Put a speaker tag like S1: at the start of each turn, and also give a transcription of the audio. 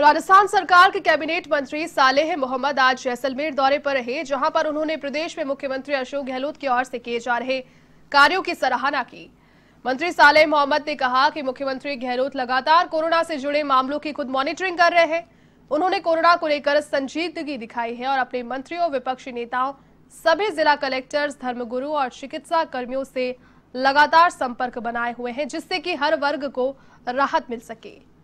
S1: राजस्थान सरकार के कैबिनेट मंत्री सालेह मोहम्मद आज जैसलमेर दौरे पर रहे जहां पर उन्होंने प्रदेश में मुख्यमंत्री अशोक गहलोत की ओर से किए जा रहे कार्यों की सराहना की मंत्री सालेह मोहम्मद ने कहा कि मुख्यमंत्री गहलोत लगातार कोरोना से जुड़े मामलों की खुद मॉनिटरिंग कर रहे हैं उन्होंने कोरोना को लेकर संजीदगी दिखाई है और अपने मंत्रियों विपक्षी नेताओं सभी जिला कलेक्टर्स धर्मगुरु और चिकित्सा कर्मियों से लगातार संपर्क बनाए हुए हैं जिससे कि हर वर्ग को राहत मिल सके